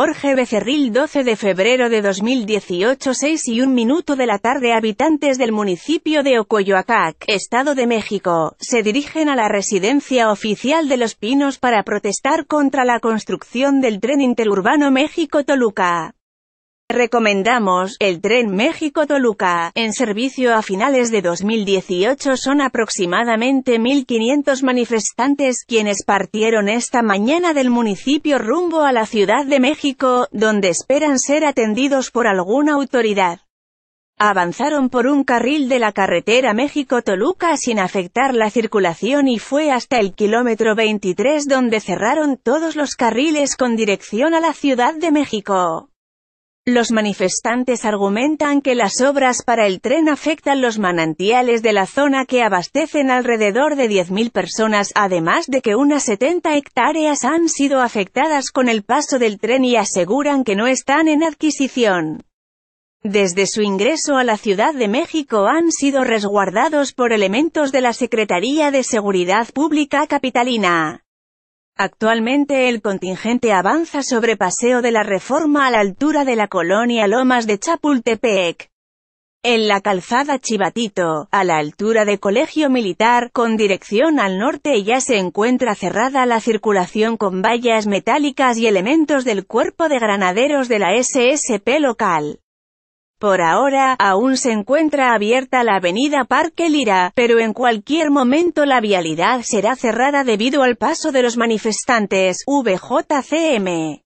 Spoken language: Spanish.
Jorge Becerril 12 de febrero de 2018 6 y un minuto de la tarde habitantes del municipio de Ocoyoacac, Estado de México, se dirigen a la residencia oficial de Los Pinos para protestar contra la construcción del tren interurbano México-Toluca. Recomendamos, el tren México-Toluca, en servicio a finales de 2018 son aproximadamente 1.500 manifestantes quienes partieron esta mañana del municipio rumbo a la Ciudad de México, donde esperan ser atendidos por alguna autoridad. Avanzaron por un carril de la carretera México-Toluca sin afectar la circulación y fue hasta el kilómetro 23 donde cerraron todos los carriles con dirección a la Ciudad de México. Los manifestantes argumentan que las obras para el tren afectan los manantiales de la zona que abastecen alrededor de 10.000 personas, además de que unas 70 hectáreas han sido afectadas con el paso del tren y aseguran que no están en adquisición. Desde su ingreso a la Ciudad de México han sido resguardados por elementos de la Secretaría de Seguridad Pública Capitalina. Actualmente el contingente avanza sobre Paseo de la Reforma a la altura de la colonia Lomas de Chapultepec. En la calzada Chivatito, a la altura de Colegio Militar, con dirección al norte ya se encuentra cerrada la circulación con vallas metálicas y elementos del cuerpo de granaderos de la SSP local. Por ahora, aún se encuentra abierta la avenida Parque Lira, pero en cualquier momento la vialidad será cerrada debido al paso de los manifestantes, VJCM.